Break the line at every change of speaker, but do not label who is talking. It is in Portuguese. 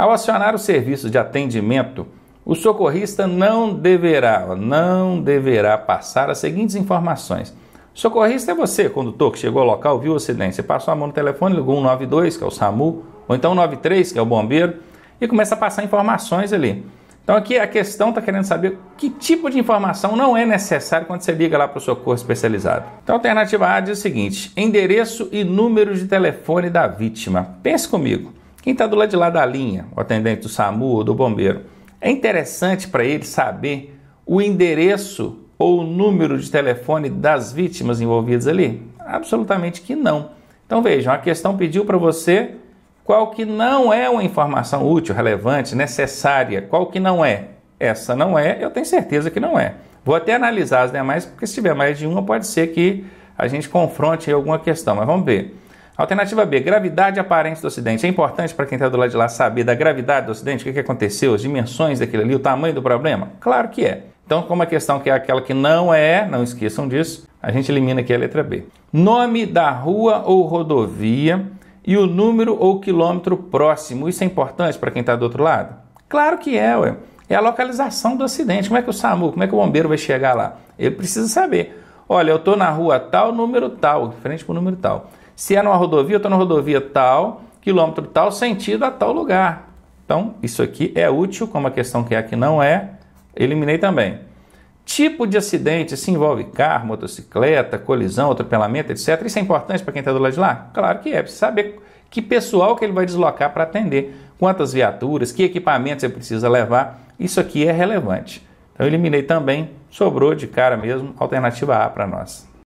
Ao acionar o serviço de atendimento, o socorrista não deverá, não deverá passar as seguintes informações. Socorrista é você, condutor, que chegou ao local, viu o acidente, você passou a mão no telefone, ligou 192, que é o SAMU, ou então 93, que é o bombeiro, e começa a passar informações ali. Então aqui a questão está querendo saber que tipo de informação não é necessário quando você liga lá para o socorro especializado. Então a alternativa A diz o seguinte: endereço e número de telefone da vítima. Pense comigo. Quem está do lado de lá da linha, o atendente do SAMU ou do bombeiro, é interessante para ele saber o endereço ou o número de telefone das vítimas envolvidas ali? Absolutamente que não. Então vejam, a questão pediu para você qual que não é uma informação útil, relevante, necessária, qual que não é. Essa não é, eu tenho certeza que não é. Vou até analisar as demais, porque se tiver mais de uma, pode ser que a gente confronte alguma questão, mas vamos ver. Alternativa B, gravidade aparente do acidente. É importante para quem está do lado de lá saber da gravidade do acidente, o que, que aconteceu, as dimensões daquilo ali, o tamanho do problema? Claro que é. Então, como a questão que é aquela que não é, não esqueçam disso, a gente elimina aqui a letra B. Nome da rua ou rodovia e o número ou quilômetro próximo. Isso é importante para quem está do outro lado? Claro que é, ué. É a localização do acidente. Como é que o SAMU, como é que o bombeiro vai chegar lá? Ele precisa saber. Olha, eu estou na rua tal, número tal, frente para o número tal. Se é numa rodovia, eu estou na rodovia tal, quilômetro tal, sentido a tal lugar. Então, isso aqui é útil, como a questão que é que não é, eliminei também. Tipo de acidente, se envolve carro, motocicleta, colisão, atropelamento, etc. Isso é importante para quem está do lado de lá? Claro que é, precisa saber que pessoal que ele vai deslocar para atender, quantas viaturas, que equipamentos ele precisa levar. Isso aqui é relevante. Então eu eliminei também, sobrou de cara mesmo alternativa A para nós.